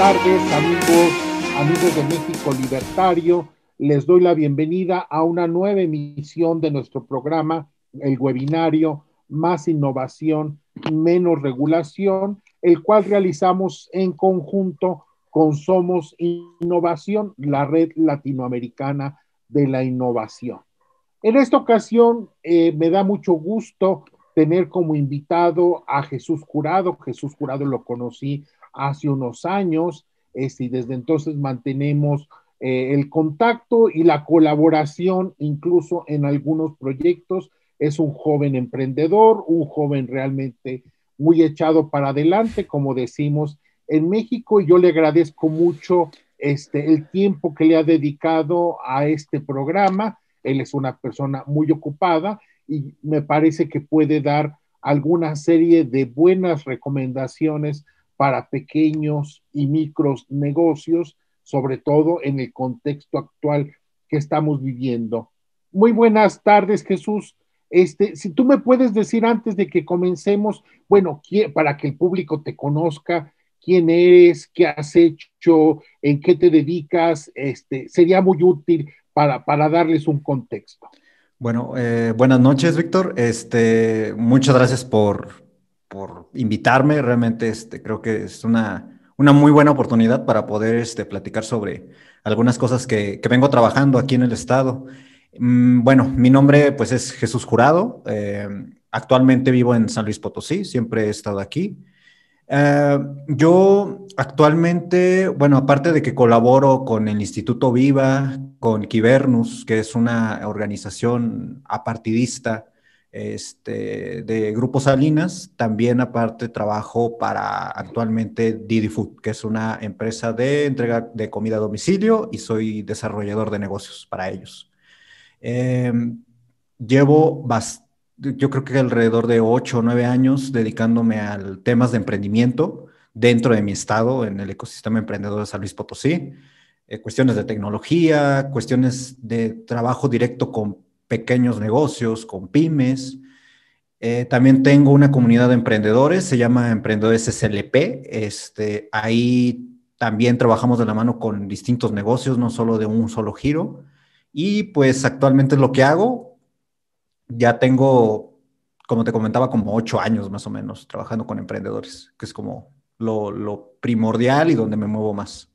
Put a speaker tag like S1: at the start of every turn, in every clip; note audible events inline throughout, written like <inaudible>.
S1: tardes, amigos, amigos de México Libertario. Les doy la bienvenida a una nueva emisión de nuestro programa, el webinario Más Innovación, Menos Regulación, el cual realizamos en conjunto con Somos Innovación, la red latinoamericana de la innovación. En esta ocasión eh, me da mucho gusto tener como invitado a Jesús Jurado, Jesús Jurado lo conocí hace unos años este, y desde entonces mantenemos eh, el contacto y la colaboración incluso en algunos proyectos. Es un joven emprendedor, un joven realmente muy echado para adelante, como decimos en México. Y yo le agradezco mucho este, el tiempo que le ha dedicado a este programa. Él es una persona muy ocupada y me parece que puede dar alguna serie de buenas recomendaciones para pequeños y micros negocios, sobre todo en el contexto actual que estamos viviendo. Muy buenas tardes, Jesús. Este, si tú me puedes decir antes de que comencemos, bueno, para que el público te conozca, quién eres, qué has hecho, en qué te dedicas, este, sería muy útil para, darles un contexto.
S2: Bueno, eh, buenas noches, Víctor. Este, muchas gracias por, por invitarme. Realmente este, creo que es una, una muy buena oportunidad para poder este, platicar sobre algunas cosas que, que vengo trabajando aquí en el estado. Mm, bueno, mi nombre pues es Jesús Jurado. Em, actualmente vivo en San Luis Potosí, siempre he estado aquí. Eh, yo actualmente, bueno, aparte de que colaboro con el Instituto Viva, con Kibernus, que es una organización apartidista este, de Grupo Salinas. También aparte trabajo para actualmente Didi Food, que es una empresa de entrega de comida a domicilio y soy desarrollador de negocios para ellos. Em, llevo yo creo que alrededor de ocho o nueve años dedicándome al temas de emprendimiento dentro de mi estado, en el ecosistema emprendedor de San Luis Potosí, eh, cuestiones de tecnología, cuestiones de trabajo directo con pequeños negocios, con pymes. Eh, también tengo una comunidad de emprendedores, se llama Emprendedores SLP. Este, ahí también trabajamos de la mano con distintos negocios, no solo de un solo giro. Y pues actualmente es lo que hago. Ya tengo, como te comentaba, como ocho años más o menos trabajando con emprendedores, que es como lo, primordial y donde me muevo más.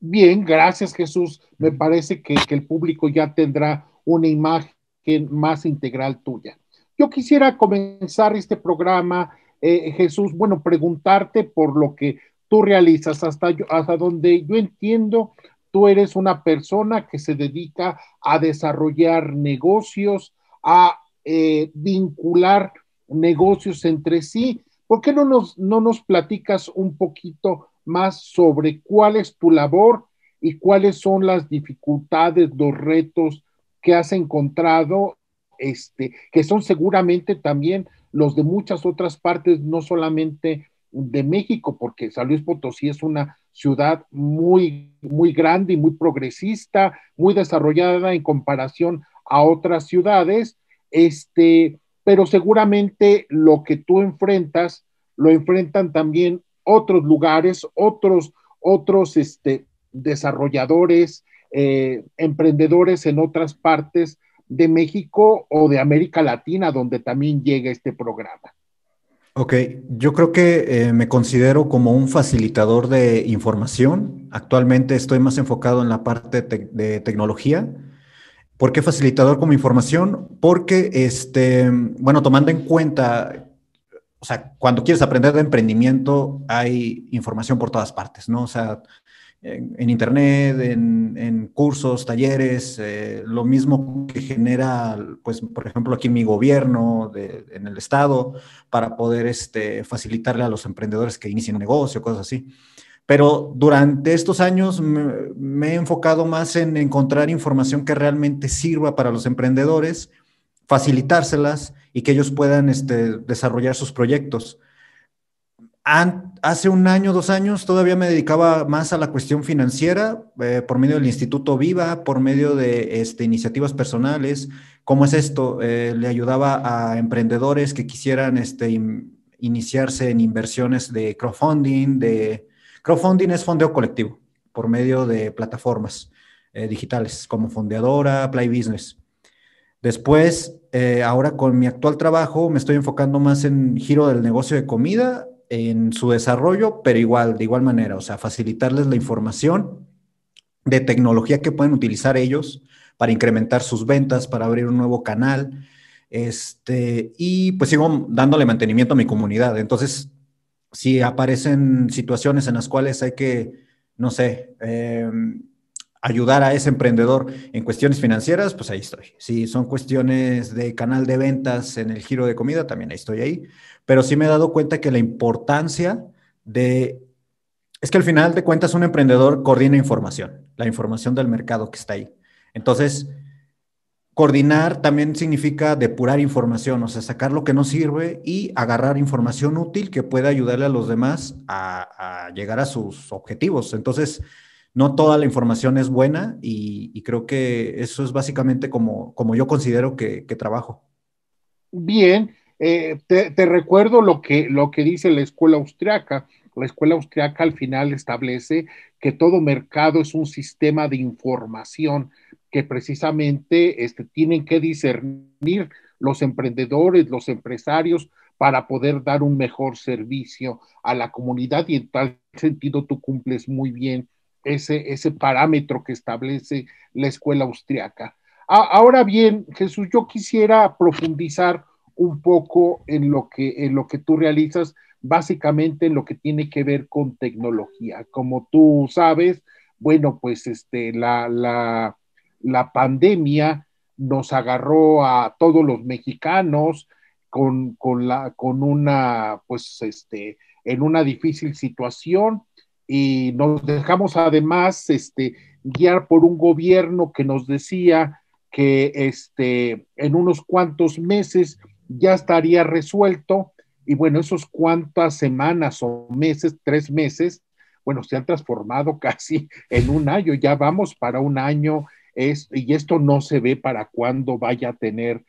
S2: Bien, gracias Jesús. Me parece que el público ya
S1: tendrá una imagen más integral tuya. Yo quisiera comenzar este programa, eh, Jesús, bueno, preguntarte por lo que tú realizas, hasta, hasta donde yo entiendo, tú eres una persona que se dedica a desarrollar negocios, a eh, vincular negocios entre sí. ¿Por qué no nos, no nos platicas un poquito más sobre cuál es tu labor y cuáles son las dificultades, los retos que has encontrado, este, que son seguramente también los de muchas otras partes, no solamente de México, porque San Luis Potosí es una ciudad muy, muy grande y muy progresista, muy desarrollada en comparación a otras ciudades, este, pero seguramente lo que tú enfrentas, lo enfrentan también otros lugares, otros, otros este, desarrolladores, eh, emprendedores en otras partes de México o de América Latina, donde también llega este programa.
S2: Ok, yo creo que eh, me considero como un facilitador de información. Actualmente estoy más enfocado en la parte de tecnología. ¿Por qué facilitador como información? Porque, este, bueno, tomando en cuenta, o sea, cuando quieres aprender de emprendimiento hay información por todas partes, ¿no? O sea, en, internet, en, cursos, talleres, eh, lo mismo que genera, pues, por ejemplo, aquí mi gobierno en el estado para poder este, facilitarle a los emprendedores que inicien negocio, cosas así. Pero durante estos años me, he enfocado más en encontrar información que realmente sirva para los emprendedores, facilitárselas y que ellos puedan este, desarrollar sus proyectos hace un año, dos años, todavía me dedicaba más a la cuestión financiera eh, por medio del Instituto Viva, por medio de este, iniciativas personales. ¿Cómo es esto? Eh, le ayudaba a emprendedores que quisieran este, iniciarse en inversiones de crowdfunding. De, crowdfunding es fondeo colectivo por medio de plataformas eh, digitales como Fondeadora, Play Business. Después, ahora con mi actual trabajo, me estoy enfocando más en giro del negocio de comida en su desarrollo, pero igual, de igual manera, o sea, facilitarles la información de tecnología que pueden utilizar ellos para incrementar sus ventas, para abrir un nuevo canal, este, y pues sigo dándole mantenimiento a mi comunidad. Entonces, si aparecen situaciones en las cuales hay que, no sé, eh, ayudar a ese emprendedor en cuestiones financieras, pues ahí estoy. Si son cuestiones de canal de ventas en el giro de comida, también ahí estoy ahí. Pero sí me he dado cuenta que la importancia de... Es que al final de cuentas un emprendedor coordina información, la información del mercado que está ahí. Entonces, coordinar también significa depurar información, o sea, sacar lo que no sirve y agarrar información útil que pueda ayudarle a los demás a, a llegar a sus objetivos. Entonces, no toda la información es buena y, creo que eso es básicamente como, yo considero que, trabajo.
S1: Bien, eh, te, recuerdo lo que, lo que dice la escuela austriaca. La escuela austriaca al final establece que todo mercado es un sistema de información que precisamente este, tienen que discernir los emprendedores, los empresarios, para poder dar un mejor servicio a la comunidad y en tal sentido tú cumples muy bien ese, ese parámetro que establece la escuela austriaca. ahora bien, Jesús, yo quisiera profundizar un poco en lo que, en lo que tú realizas, básicamente en lo que tiene que ver con tecnología. Como tú sabes, bueno, pues este, la, la, pandemia nos agarró a todos los mexicanos con, con una, pues, este, en una difícil situación, y nos dejamos además este, guiar por un gobierno que nos decía que este, en unos cuantos meses ya estaría resuelto y bueno, esos cuantas semanas o meses, tres meses, bueno, se han transformado <laughs> casi en un año, ya vamos para un año y esto no se ve para cuándo vaya a tener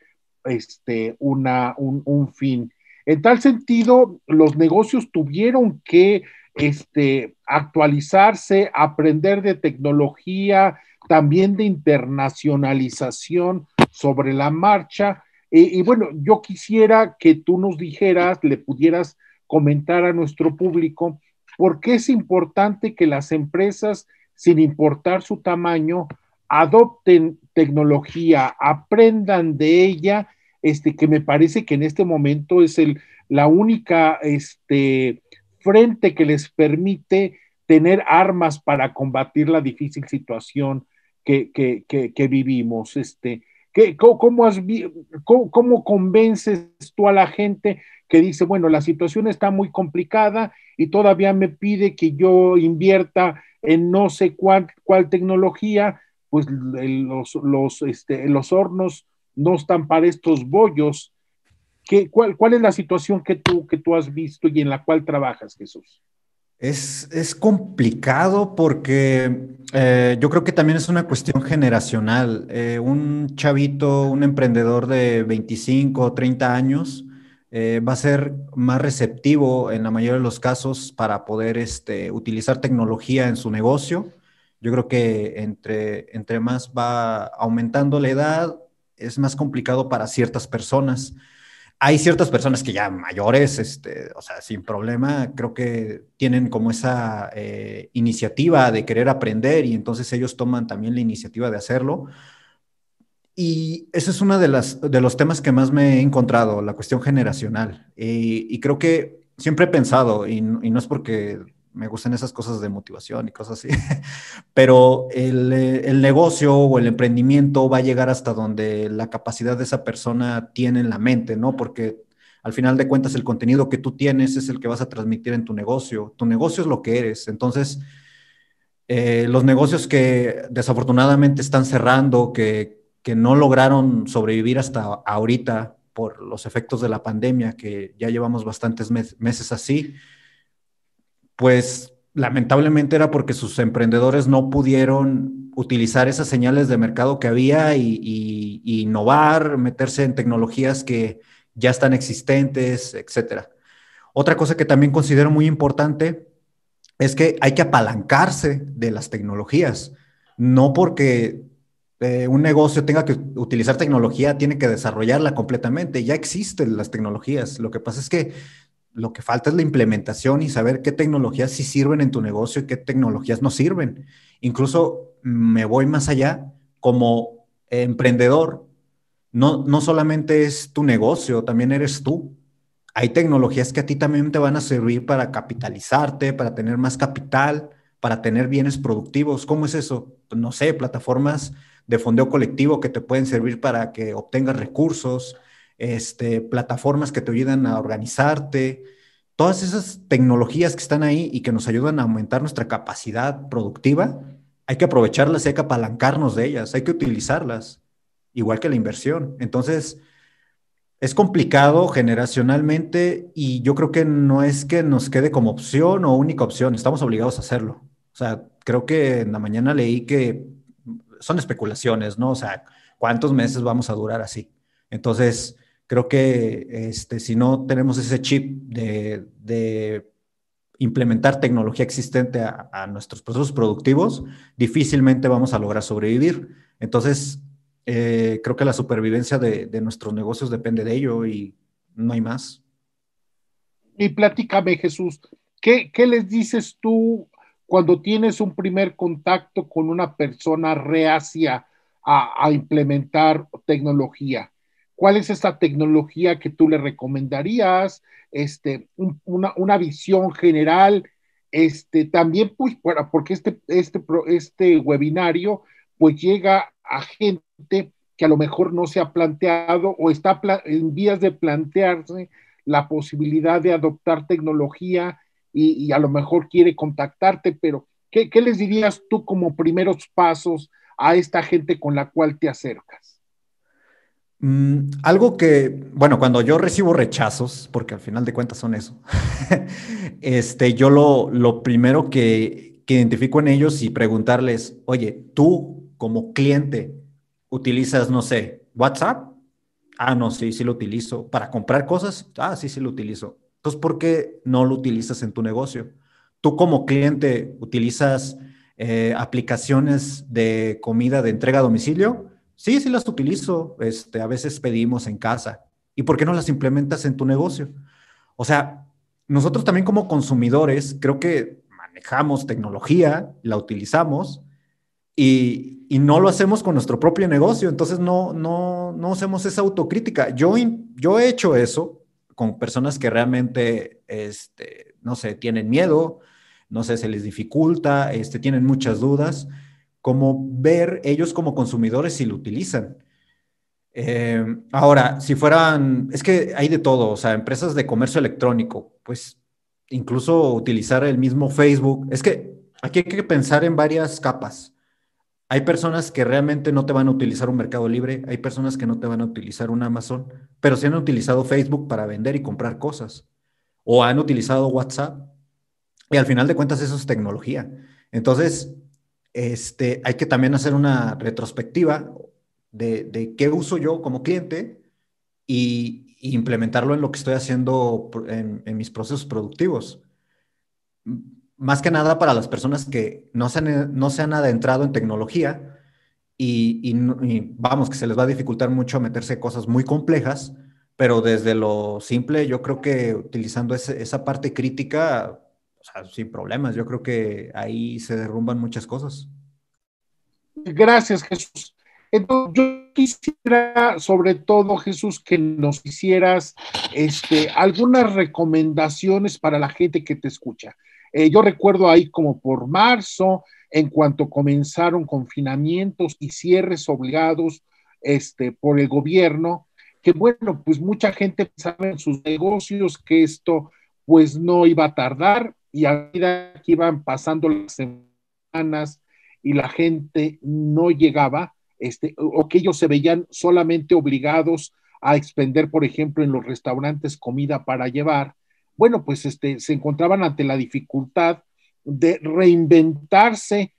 S1: este, un fin. En tal sentido, los negocios tuvieron que este, actualizarse, aprender de tecnología, también de internacionalización sobre la marcha. y bueno, yo quisiera que tú nos dijeras, le pudieras comentar a nuestro público, por qué es importante que las empresas, sin importar su tamaño, adopten tecnología, aprendan de ella, este, que me parece que en este momento es el, la única este, frente que les permite tener armas para combatir la difícil situación que, vivimos. Este, cómo, has, convences tú a la gente que dice, bueno, la situación está muy complicada y todavía me pide que yo invierta en no sé cuál, tecnología? Pues los, los, este, los hornos no están para estos bollos cuál, es la situación que tú, que tú has visto y en la cual trabajas, Jesús?
S2: Es, es complicado porque eh, yo creo que también es una cuestión generacional. Eh, un chavito, un emprendedor de 25 o 30 años eh, va a ser más receptivo en la mayoría de los casos para poder este, utilizar tecnología en su negocio. Yo creo que entre, entre más va aumentando la edad, es más complicado para ciertas personas hay ciertas personas que ya mayores, este, o sea, sin problema, creo que tienen como esa eh, iniciativa de querer aprender y entonces ellos toman también la iniciativa de hacerlo. Y ese es uno de, las, de los temas que más me he encontrado, la cuestión generacional. Eh, y creo que siempre he pensado, y, y no es porque me gustan esas cosas de motivación y cosas así, <laughs> pero eh, el, negocio o el emprendimiento va a llegar hasta donde la capacidad de esa persona tiene en la mente, ¿no? Porque al final de cuentas el contenido que tú tienes es el que vas a transmitir en tu negocio. Tu negocio es lo que eres. Entonces, eh, los negocios que desafortunadamente están cerrando, que, no lograron sobrevivir hasta ahorita por los efectos de la pandemia, que ya llevamos bastantes meses así, pues lamentablemente era porque sus emprendedores no pudieron utilizar esas señales de mercado que había y, innovar, meterse en tecnologías que ya están existentes, etc. Otra cosa que también considero muy importante es que hay que apalancarse de las tecnologías, no porque eh, un negocio tenga que utilizar tecnología, tiene que desarrollarla completamente, ya existen las tecnologías, lo que pasa es que lo que falta es la implementación y saber qué tecnologías sí sirven en tu negocio y qué tecnologías no sirven. Incluso me voy más allá como emprendedor. No, no solamente es tu negocio, también eres tú. Hay tecnologías que a ti también te van a servir para capitalizarte, para tener más capital, para tener bienes productivos. ¿Cómo es eso? No sé, plataformas de fondeo colectivo que te pueden servir para que obtengas recursos, este, plataformas que te ayudan a organizarte, todas esas tecnologías que están ahí y que nos ayudan a aumentar nuestra capacidad productiva, hay que aprovecharlas, hay que apalancarnos de ellas, hay que utilizarlas, igual que la inversión. Entonces, es complicado generacionalmente y yo creo que no es que nos quede como opción o única opción, estamos obligados a hacerlo. O sea, creo que en la mañana leí que son especulaciones, ¿no? O sea, ¿cuántos meses vamos a durar así? Entonces, Creo que este, si no tenemos ese chip de, implementar tecnología existente a, nuestros procesos productivos, difícilmente vamos a lograr sobrevivir. Entonces, eh, creo que la supervivencia de, nuestros negocios depende de ello y no hay más. Y platícame, Jesús, ¿qué, les dices tú cuando
S1: tienes un primer contacto con una persona reacia a implementar tecnología? ¿Cuál es esta tecnología que tú le recomendarías? Este, una, visión general. Este, también, pues, porque este, este, este webinario pues llega a gente que a lo mejor no se ha planteado o está en vías de plantearse la posibilidad de adoptar tecnología y, a lo mejor quiere contactarte, pero ¿qué les dirías tú como primeros pasos a esta gente con la cual te acercas?
S2: Mm, algo que, bueno, cuando yo recibo rechazos, porque al final de cuentas son eso, <laughs> este, yo lo, primero que, identifico en ellos y preguntarles, oye, tú como cliente utilizas, no sé, WhatsApp? Ah, no, sí, sí lo utilizo. ¿Para comprar cosas? Ah, sí, sí lo utilizo. Entonces, ¿por qué no lo utilizas en tu negocio? Tú como cliente utilizas eh, aplicaciones de comida de entrega a domicilio? Sí, sí las utilizo, este, a veces pedimos en casa. ¿Y por qué no las implementas en tu negocio? O sea, nosotros también como consumidores creo que manejamos tecnología, la utilizamos y, y no lo hacemos con nuestro propio negocio, entonces no, no, no hacemos esa autocrítica. Yo, yo he hecho eso con personas que realmente, este, no sé, tienen miedo, no sé, se les dificulta, este, tienen muchas dudas como ver ellos como consumidores si lo utilizan. Eh, ahora, si fueran, es que hay de todo, o sea, empresas de comercio electrónico, pues incluso utilizar el mismo Facebook, es que aquí hay que pensar en varias capas. Hay personas que realmente no te van a utilizar un Mercado Libre, hay personas que no te van a utilizar un Amazon, pero sí han utilizado Facebook para vender y comprar cosas, o han utilizado WhatsApp, y al final de cuentas eso es tecnología. Entonces, este, hay que también hacer una retrospectiva de, de qué uso yo como cliente y, implementarlo en lo que estoy haciendo en, mis procesos productivos. Más que nada para las personas que no se han, no se han adentrado en tecnología y, y, vamos, que se les va a dificultar mucho meterse cosas muy complejas, pero desde lo simple yo creo que utilizando esa parte crítica o sea, sin problemas. Yo creo que ahí se derrumban muchas cosas.
S1: Gracias, Jesús. Entonces, yo quisiera, sobre todo, Jesús, que nos hicieras este, algunas recomendaciones para la gente que te escucha. Eh, yo recuerdo ahí como por marzo, en cuanto comenzaron confinamientos y cierres obligados este, por el gobierno, que bueno, pues mucha gente pensaba en sus negocios que esto pues no iba a tardar, y a medida que iban pasando las semanas y la gente no llegaba, este, o que ellos se veían solamente obligados a expender, por ejemplo, en los restaurantes comida para llevar, bueno, pues este, se encontraban ante la dificultad de reinventarse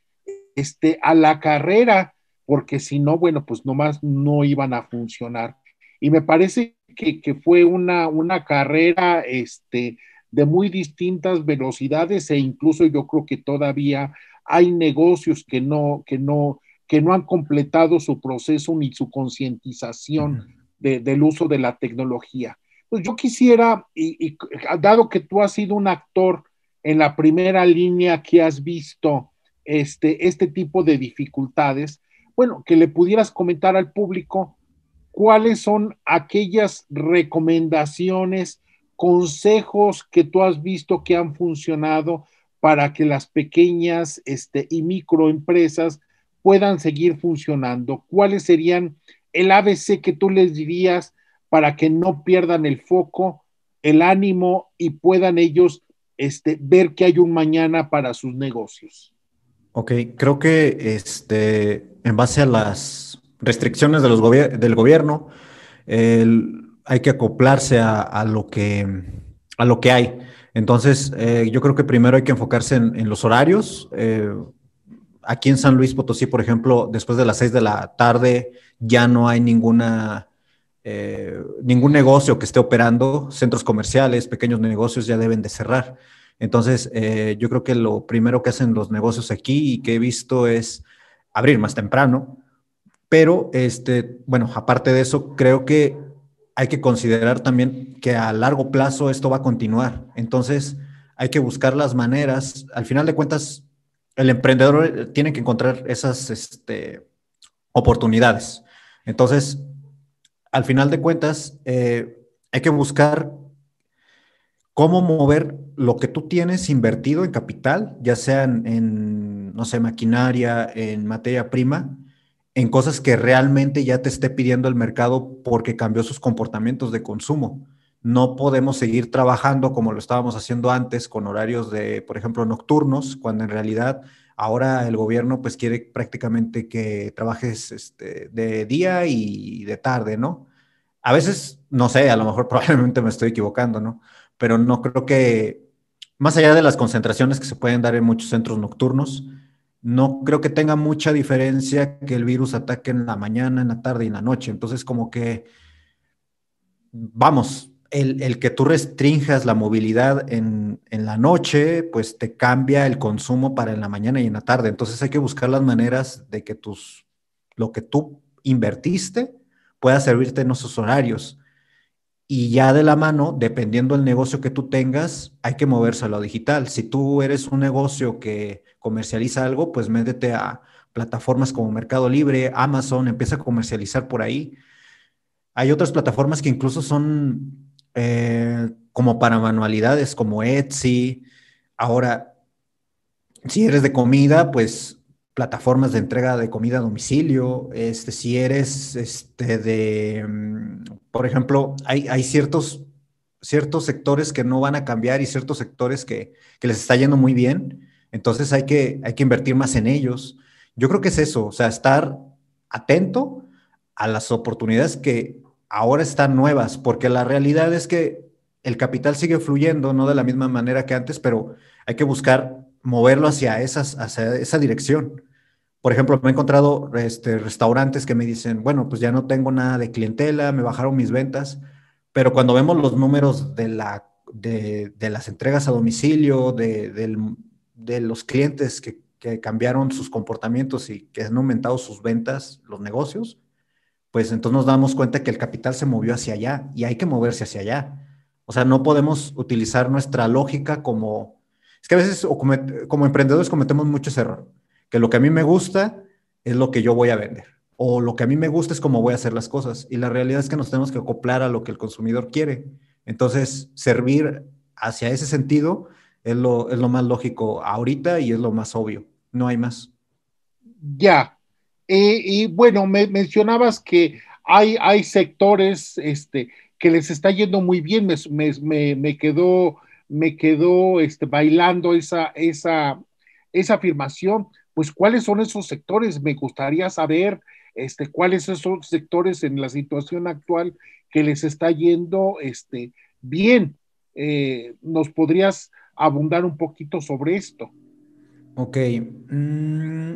S1: este, a la carrera, porque si no, bueno, pues nomás no iban a funcionar. Y me parece que, fue una, una carrera este, de muy distintas velocidades e incluso yo creo que todavía hay negocios que no, que no, que no han completado su proceso ni su concientización del uso de la tecnología. Pues yo quisiera, dado que tú has sido un actor en la primera línea que has visto este, este tipo de dificultades, bueno, que le pudieras comentar al público cuáles son aquellas recomendaciones consejos que tú has visto que han funcionado para que las pequeñas este, y microempresas puedan seguir funcionando? ¿Cuáles serían el ABC que tú les dirías para que no pierdan el foco, el ánimo y puedan ellos este, ver que hay un mañana para sus negocios?
S2: Ok, creo que este, en base a las restricciones de los del gobierno, el, hay que acoplarse a, lo, que, a lo que hay. Entonces, eh, yo creo que primero hay que enfocarse en, los horarios. Eh, aquí en San Luis Potosí, por ejemplo, después de las 6 de la tarde ya no hay ninguna, eh, ningún negocio que esté operando. Centros comerciales, pequeños negocios ya deben de cerrar. Entonces, yo creo que lo primero que hacen los negocios aquí y que he visto es abrir más temprano. Pero, este, bueno, aparte de eso, creo que hay que considerar también que a largo plazo esto va a continuar. Entonces, hay que buscar las maneras. Al final de cuentas, el emprendedor eh, tiene que encontrar esas este, oportunidades. Entonces, al final de cuentas, eh, hay que buscar cómo mover lo que tú tienes invertido en capital, ya sea en, en no sé, maquinaria, en materia prima, en cosas que realmente ya te esté pidiendo el mercado porque cambió sus comportamientos de consumo. No podemos seguir trabajando como lo estábamos haciendo antes con horarios de, por ejemplo, nocturnos, cuando en realidad ahora el gobierno pues quiere prácticamente que trabajes este, de día y de tarde, ¿no? A veces, no sé, a lo mejor <laughs> probablemente me estoy equivocando, ¿no? Pero no creo que, más allá de las concentraciones que se pueden dar en muchos centros nocturnos, no creo que tenga mucha diferencia que el virus ataque en la mañana, en la tarde y en la noche. Entonces, como que, vamos, el, que tú restringas la movilidad en, la noche, pues te cambia el consumo para en la mañana y en la tarde. Entonces hay que buscar las maneras de que tus, lo que tú invertiste pueda servirte en esos horarios. Y ya de la mano, dependiendo del negocio que tú tengas, hay que moverse a lo digital. Si tú eres un negocio que comercializa algo, pues métete a plataformas como Mercado Libre, Amazon, empieza a comercializar por ahí. Hay otras plataformas que incluso son eh, como para manualidades, como Etsy. Ahora, si eres de comida, pues plataformas de entrega de comida a domicilio, este, si eres este, de mm, por ejemplo, hay, ciertos, ciertos sectores que no van a cambiar y ciertos sectores que, les está yendo muy bien. Entonces hay que, hay que invertir más en ellos. Yo creo que es eso, o sea, estar atento a las oportunidades que ahora están nuevas, porque la realidad es que el capital sigue fluyendo, no de la misma manera que antes, pero hay que buscar moverlo hacia, esas, hacia esa dirección por ejemplo, me he encontrado este, restaurantes que me dicen, bueno, pues ya no tengo nada de clientela, me bajaron mis ventas, pero cuando vemos los números de, la, de, las entregas a domicilio, de, los clientes que, cambiaron sus comportamientos y que han aumentado sus ventas, los negocios, pues entonces nos damos cuenta que el capital se movió hacia allá y hay que moverse hacia allá. O sea, no podemos utilizar nuestra lógica como... Es que a veces como emprendedores cometemos muchos errores que lo que a mí me gusta es lo que yo voy a vender o lo que a mí me gusta es cómo voy a hacer las cosas. Y la realidad es que nos tenemos que acoplar a lo que el consumidor quiere. Entonces, servir hacia ese sentido es lo, más lógico ahorita y es lo más obvio. No hay más.
S1: Ya. Eh, y bueno, me mencionabas que hay, hay sectores este, que les está yendo muy bien. Me, me, quedó, este, bailando esa, esa, esa afirmación pues cuáles son esos sectores. Me gustaría saber este, cuáles son esos sectores en la situación actual que les está yendo este, bien. Eh, ¿Nos podrías abundar un poquito sobre esto?
S2: Ok. Mm,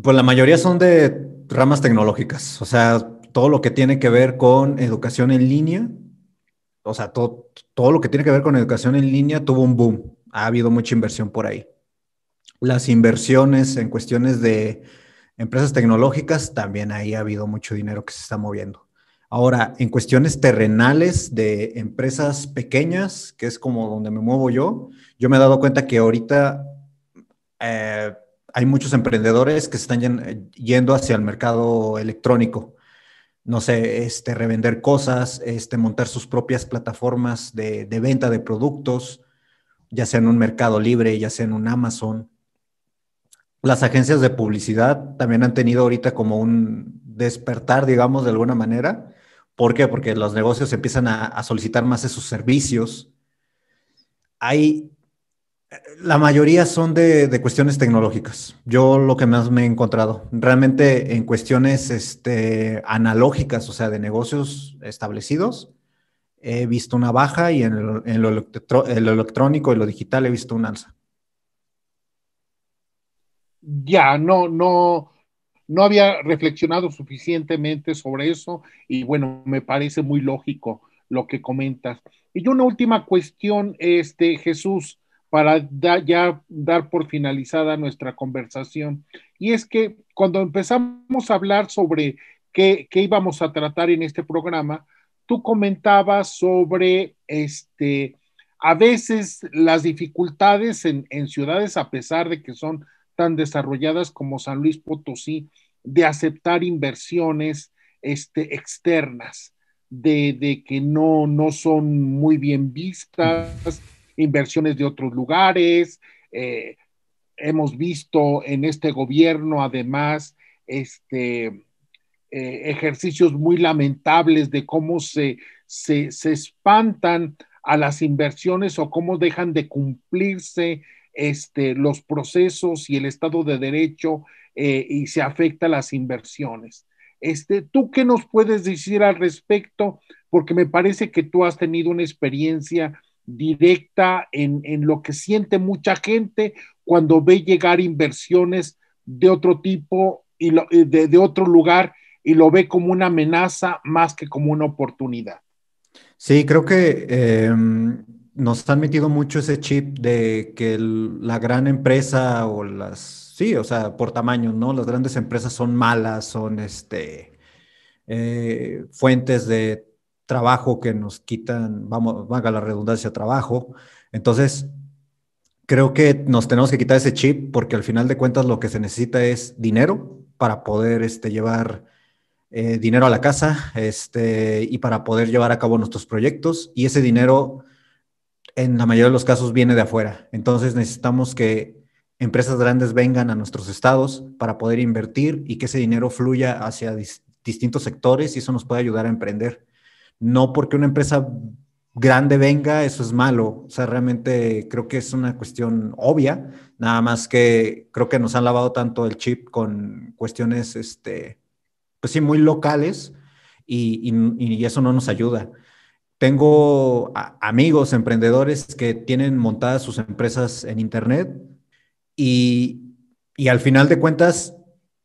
S2: pues la mayoría son de ramas tecnológicas, o sea, todo lo que tiene que ver con educación en línea, o sea, todo lo que tiene que ver con educación en línea tuvo un boom, ha habido mucha inversión por ahí las inversiones en cuestiones de empresas tecnológicas, también ahí ha habido mucho dinero que se está moviendo. Ahora, en cuestiones terrenales de empresas pequeñas, que es como donde me muevo yo, yo me he dado cuenta que ahorita eh, hay muchos emprendedores que se están yendo hacia el mercado electrónico. No sé, este, revender cosas, este, montar sus propias plataformas de venta de productos, ya sea en un mercado libre, ya sea en un Amazon las agencias de publicidad también han tenido ahorita como un despertar, digamos, de alguna manera. ¿Por qué? Porque los negocios empiezan a, solicitar más de sus servicios. Hay, la mayoría son de, cuestiones tecnológicas. Yo lo que más me he encontrado, realmente en cuestiones este, analógicas, o sea, de negocios establecidos, he visto una baja y en lo, en lo electrónico y lo digital he visto un alza
S1: ya no, no, no había reflexionado suficientemente sobre eso y bueno, me parece muy lógico lo que comentas. Y una última cuestión, este, Jesús, para ya dar por finalizada nuestra conversación, y es que cuando empezamos a hablar sobre qué, íbamos a tratar en este programa, tú comentabas sobre este, a veces las dificultades en ciudades, a pesar de que son tan desarrolladas como San Luis Potosí, de aceptar inversiones este, externas, de, que no, no, son muy bien vistas, inversiones de otros lugares. Eh, hemos visto en este gobierno, además, este, eh, ejercicios muy lamentables de cómo se, se, se, espantan a las inversiones o cómo dejan de cumplirse este, los procesos y el Estado de Derecho eh, y se afecta a las inversiones. Este, ¿Tú qué nos puedes decir al respecto? Porque me parece que tú has tenido una experiencia directa en, lo que siente mucha gente cuando ve llegar inversiones de otro tipo y de, otro lugar y lo ve como una amenaza más que como una oportunidad.
S2: Sí, creo que em, nos han metido mucho ese chip de que la gran empresa o las, sí, o sea, por tamaño, ¿no? Las grandes empresas son malas, son este, eh, fuentes de trabajo que nos quitan, vamos, vaga la redundancia, trabajo. Entonces, creo que nos tenemos que quitar ese chip porque al final de cuentas lo que se necesita es dinero para poder este, llevar... Eh, dinero a la casa este, y para poder llevar a cabo nuestros proyectos y ese dinero en la mayoría de los casos viene de afuera. Entonces necesitamos que empresas grandes vengan a nuestros estados para poder invertir y que ese dinero fluya hacia distintos sectores y eso nos puede ayudar a emprender. No porque una empresa grande venga, eso es malo. O sea, realmente creo que es una cuestión obvia, nada más que creo que nos han lavado tanto el chip con cuestiones, este, pues sí, muy locales y eso no nos ayuda. Tengo amigos emprendedores que tienen montadas sus empresas en Internet y, al final de cuentas,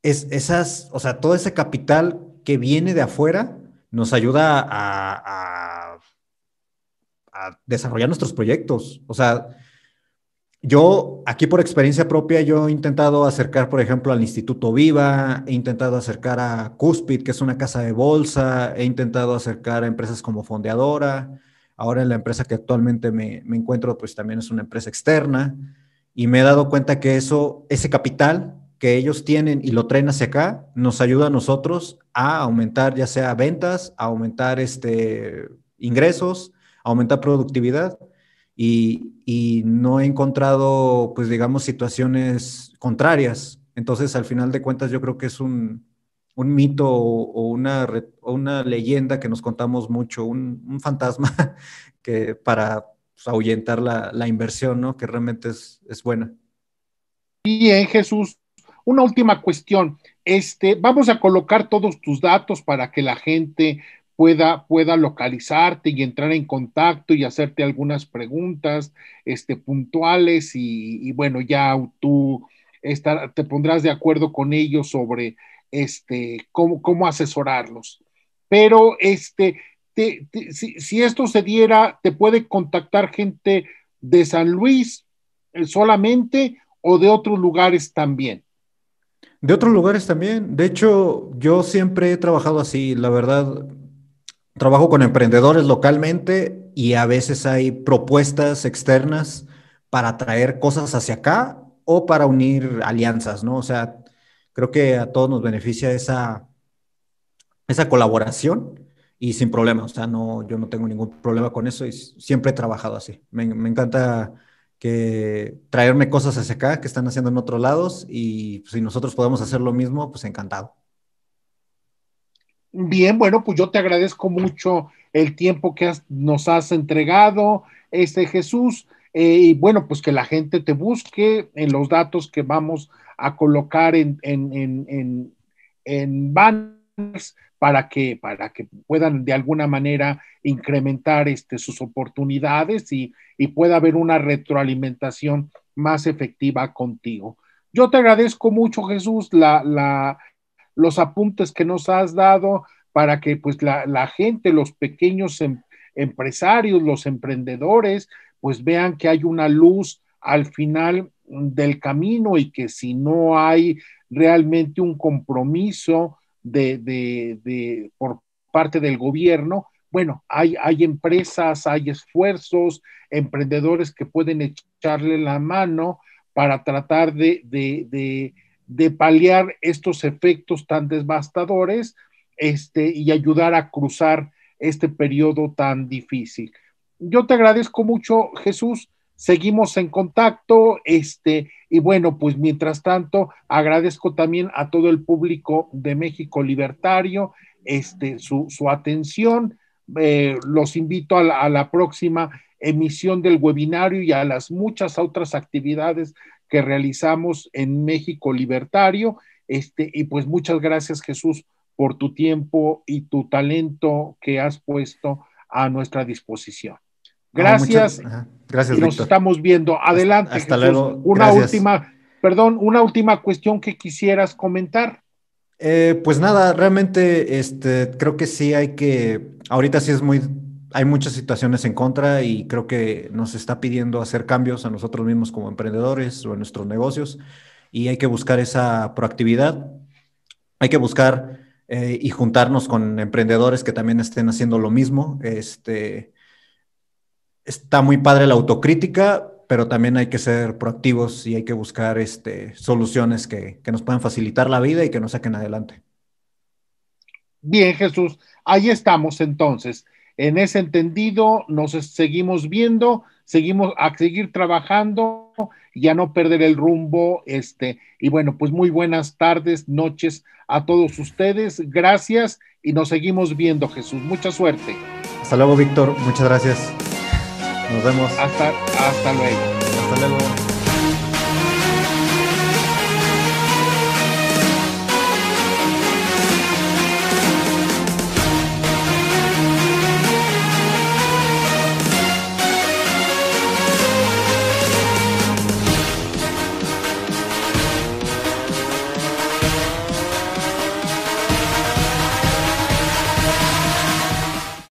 S2: es, esas, o sea, todo ese capital que viene de afuera nos ayuda a, a desarrollar nuestros proyectos. O sea, yo, aquí por experiencia propia, yo he intentado acercar, por ejemplo, al Instituto Viva, he intentado acercar a Cuspid, que es una casa de bolsa, he intentado acercar a empresas como Fondeadora, ahora en la empresa que actualmente me, encuentro, pues también es una empresa externa, y me he dado cuenta que eso, ese capital que ellos tienen y lo traen hacia acá, nos ayuda a nosotros a aumentar ya sea ventas, a aumentar este, ingresos, a aumentar productividad, y, no he encontrado, pues digamos, situaciones contrarias. Entonces, al final de cuentas, yo creo que es un, un mito o, una, una leyenda que nos contamos mucho, un, fantasma <laughs> que para pues, ahuyentar la, inversión, ¿no? Que realmente es, es buena.
S1: Bien, Jesús, una última cuestión. Este, vamos a colocar todos tus datos para que la gente pueda, localizarte y entrar en contacto y hacerte algunas preguntas este, puntuales y, bueno, ya tú te pondrás de acuerdo con ellos sobre este, cómo, asesorarlos. Pero este, si, si, esto se diera, te puede contactar gente de San Luis eh, solamente o de otros lugares también.
S2: De otros lugares también. De hecho, yo siempre he trabajado así. La verdad, Trabajo con emprendedores localmente y a veces hay propuestas externas para traer cosas hacia acá o para unir alianzas, ¿no? O sea, creo que a todos nos beneficia esa, esa colaboración y sin problema. O sea, no, yo no tengo ningún problema con eso y siempre he trabajado así. Me, encanta que traerme cosas hacia acá que están haciendo en otros lados y pues, si nosotros podemos hacer lo mismo, pues encantado.
S1: Bien, bueno, pues yo te agradezco mucho el tiempo que nos has entregado, este Jesús, eh, y bueno, pues que la gente te busque en los datos que vamos a colocar en, en, en, en, en banners para que, para que puedan de alguna manera incrementar este, sus oportunidades y, y pueda haber una retroalimentación más efectiva contigo. Yo te agradezco mucho, Jesús, la, la los apuntes que nos has dado para que pues la, gente, los pequeños em, empresarios, los emprendedores, pues vean que hay una luz al final del camino y que si no hay realmente un compromiso de, de, de por parte del gobierno, bueno, hay, hay, empresas, hay esfuerzos, emprendedores que pueden echarle la mano para tratar de, de de paliar estos efectos tan devastadores este, y ayudar a cruzar este periodo tan difícil. Yo te agradezco mucho, Jesús. Seguimos en contacto, este, y bueno, pues mientras tanto, agradezco también a todo el público de México Libertario, este, su, atención. Eh, los invito a la, a la próxima emisión del webinario y a las muchas otras actividades que realizamos en México Libertario. Este, y pues muchas gracias, Jesús, por tu tiempo y tu talento que has puesto a nuestra disposición. Gracias. gracias. Y nos estamos viendo. Adelante. Hasta, Una última, perdón,
S2: una última cuestión que quisieras comentar. Eh, pues nada, realmente este, creo que sí hay que, ahorita sí es muy hay muchas situaciones en contra y creo que nos está pidiendo hacer cambios a nosotros mismos como emprendedores o en nuestros negocios y hay que buscar esa proactividad, hay que buscar eh, y juntarnos con emprendedores que también estén haciendo lo mismo. Este, está muy padre la autocrítica, pero también hay que ser proactivos y hay que buscar este, soluciones que, que nos puedan facilitar la vida y que nos saquen adelante.
S1: Bien, Jesús, ahí estamos entonces. En ese entendido, nos seguimos viendo, seguimos a seguir trabajando y a no perder el rumbo. Este, y bueno, pues muy buenas tardes, noches a todos ustedes. Gracias y nos seguimos viendo, Jesús. Mucha suerte.
S2: Hasta luego, Víctor. Muchas gracias. Nos
S1: vemos. Hasta, hasta luego. Hasta luego.